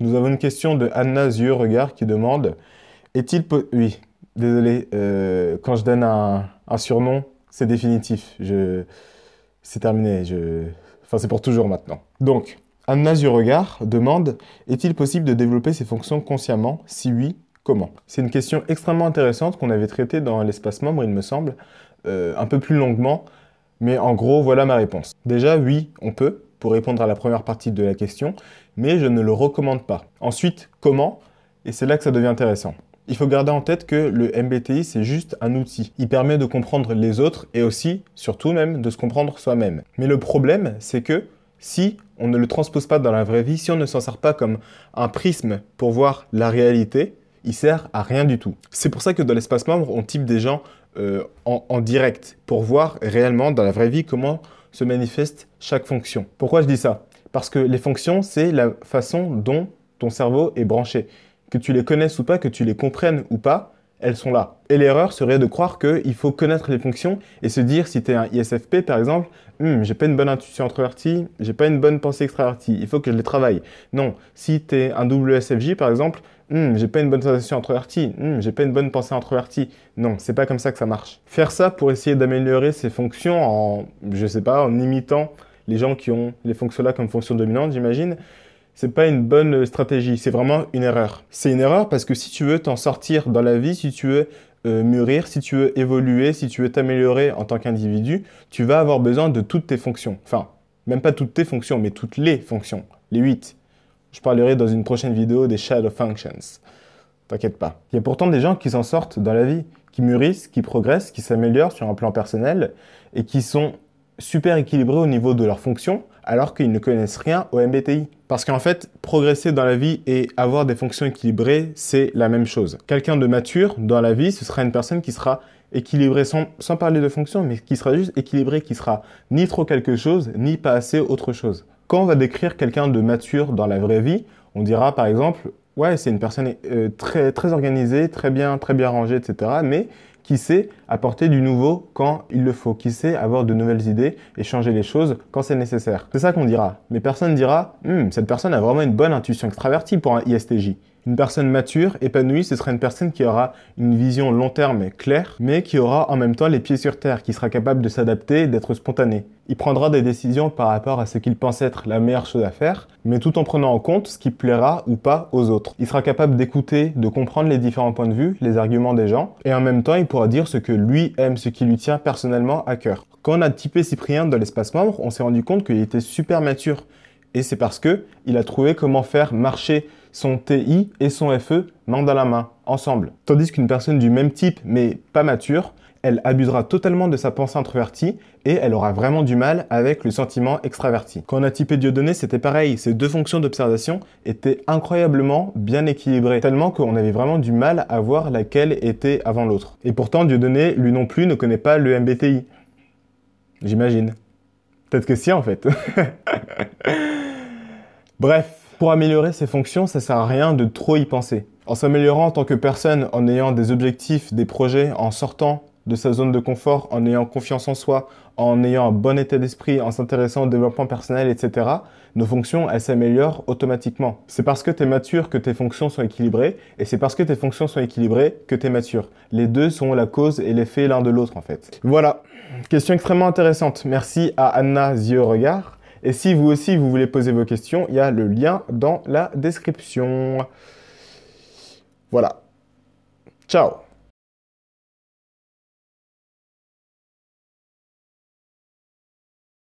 Nous avons une question de Anna Zieux Regard qui demande Est-il Oui, désolé, euh, quand je donne un, surnom, c'est définitif. Je... C'est terminé. Je... Enfin, c'est pour toujours maintenant. Donc, Anna Zieux Regard demande Est-il possible de développer ses fonctions consciemment Si oui, comment C'est une question extrêmement intéressante qu'on avait traitée dans l'espace membre, il me semble, euh, un peu plus longuement. Mais en gros, voilà ma réponse. Déjà, oui, on peut pour répondre à la première partie de la question, mais je ne le recommande pas. Ensuite, comment Et c'est là que ça devient intéressant. Il faut garder en tête que le MBTI, c'est juste un outil. Il permet de comprendre les autres et aussi, surtout même, de se comprendre soi-même. Mais le problème, c'est que si on ne le transpose pas dans la vraie vie, si on ne s'en sert pas comme un prisme pour voir la réalité, il sert à rien du tout. C'est pour ça que dans l'espace membre, on type des gens euh, en, en direct pour voir réellement dans la vraie vie comment se manifeste chaque fonction. Pourquoi je dis ça Parce que les fonctions, c'est la façon dont ton cerveau est branché. Que tu les connaisses ou pas, que tu les comprennes ou pas, elles sont là. Et l'erreur serait de croire qu'il faut connaître les fonctions et se dire si tu es un ISFP par exemple, hmm, j'ai pas une bonne intuition introvertie, j'ai pas une bonne pensée extravertie, il faut que je les travaille. Non, si tu es un WSFJ par exemple, hmm, j'ai pas une bonne sensation introvertie, hmm, j'ai pas une bonne pensée introvertie. Non, c'est pas comme ça que ça marche. Faire ça pour essayer d'améliorer ses fonctions en, je sais pas, en imitant les gens qui ont les fonctions là comme fonctions dominantes, j'imagine, c'est pas une bonne stratégie, c'est vraiment une erreur. C'est une erreur parce que si tu veux t'en sortir dans la vie, si tu veux euh, mûrir, si tu veux évoluer, si tu veux t'améliorer en tant qu'individu, tu vas avoir besoin de toutes tes fonctions. Enfin, même pas toutes tes fonctions, mais toutes les fonctions, les huit Je parlerai dans une prochaine vidéo des shadow functions. T'inquiète pas. Il y a pourtant des gens qui s'en sortent dans la vie, qui mûrissent, qui progressent, qui s'améliorent sur un plan personnel et qui sont super équilibrés au niveau de leurs fonctions alors qu'ils ne connaissent rien au MBTI. Parce qu'en fait, progresser dans la vie et avoir des fonctions équilibrées, c'est la même chose. Quelqu'un de mature dans la vie, ce sera une personne qui sera équilibrée sans, sans parler de fonctions, mais qui sera juste équilibrée, qui sera ni trop quelque chose, ni pas assez autre chose. Quand on va décrire quelqu'un de mature dans la vraie vie, on dira par exemple, ouais, c'est une personne euh, très, très organisée, très bien, très bien rangée, etc., mais qui sait apporter du nouveau quand il le faut, qui sait avoir de nouvelles idées et changer les choses quand c'est nécessaire. C'est ça qu'on dira. Mais personne dira, hmm, cette personne a vraiment une bonne intuition extravertie pour un ISTJ. Une personne mature, épanouie, ce sera une personne qui aura une vision long terme claire, mais qui aura en même temps les pieds sur terre, qui sera capable de s'adapter et d'être spontané. Il prendra des décisions par rapport à ce qu'il pense être la meilleure chose à faire, mais tout en prenant en compte ce qui plaira ou pas aux autres. Il sera capable d'écouter, de comprendre les différents points de vue, les arguments des gens, et en même temps il pourra dire ce que lui aime, ce qui lui tient personnellement à cœur. Quand on a typé Cyprien dans l'espace membre, on s'est rendu compte qu'il était super mature, et c'est parce que il a trouvé comment faire marcher son TI et son FE main dans la main, ensemble. Tandis qu'une personne du même type, mais pas mature, elle abusera totalement de sa pensée introvertie et elle aura vraiment du mal avec le sentiment extraverti. Quand on a typé Dieudonné, c'était pareil. Ces deux fonctions d'observation étaient incroyablement bien équilibrées, tellement qu'on avait vraiment du mal à voir laquelle était avant l'autre. Et pourtant, Dieudonné, lui non plus, ne connaît pas le MBTI. J'imagine. Peut-être que si, en fait. Bref, pour améliorer ses fonctions, ça sert à rien de trop y penser. En s'améliorant en tant que personne, en ayant des objectifs, des projets, en sortant de sa zone de confort, en ayant confiance en soi, en ayant un bon état d'esprit, en s'intéressant au développement personnel, etc., nos fonctions, elles s'améliorent automatiquement. C'est parce que tu es mature que tes fonctions sont équilibrées, et c'est parce que tes fonctions sont équilibrées que tu es mature. Les deux sont la cause et l'effet l'un de l'autre, en fait. Voilà. Question extrêmement intéressante. Merci à Anna Zieux-Regard et si vous aussi, vous voulez poser vos questions, il y a le lien dans la description. Voilà. Ciao